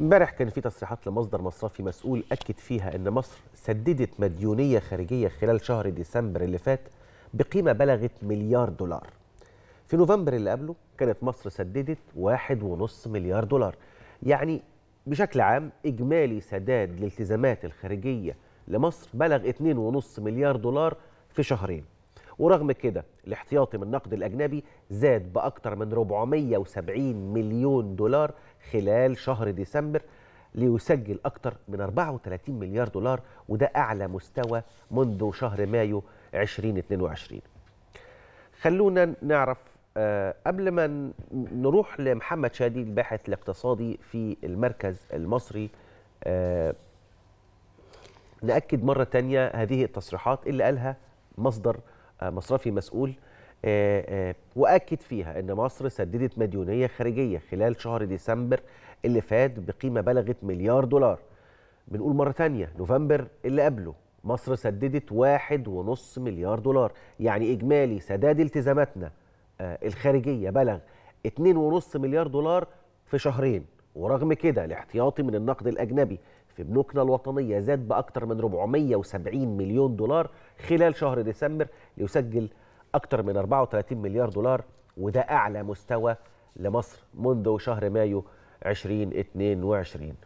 امبارح كان في تصريحات لمصدر مصرفي مسؤول اكد فيها ان مصر سددت مديونيه خارجيه خلال شهر ديسمبر اللي فات بقيمه بلغت مليار دولار. في نوفمبر اللي قبله كانت مصر سددت 1.5 مليار دولار. يعني بشكل عام اجمالي سداد الالتزامات الخارجيه لمصر بلغ 2.5 مليار دولار في شهرين. ورغم كده الاحتياطي من النقد الأجنبي زاد بأكثر من 470 مليون دولار خلال شهر ديسمبر ليسجل أكثر من 34 مليار دولار وده أعلى مستوى منذ شهر مايو 2022 خلونا نعرف آه، قبل ما نروح لمحمد شادي الباحث الاقتصادي في المركز المصري آه، نأكد مرة تانية هذه التصريحات اللي قالها مصدر آه، مصرفي مسؤول آه، آه، واكد فيها ان مصر سددت مديونيه خارجيه خلال شهر ديسمبر اللي فات بقيمه بلغت مليار دولار بنقول مره ثانيه نوفمبر اللي قبله مصر سددت واحد ونص مليار دولار يعني اجمالي سداد التزاماتنا الخارجيه بلغ اتنين ونص مليار دولار في شهرين ورغم كده الاحتياطي من النقد الأجنبي في بنوكنا الوطنية زاد بأكثر من 470 مليون دولار خلال شهر ديسمبر ليسجل أكثر من 34 مليار دولار وده أعلى مستوى لمصر منذ شهر مايو 2022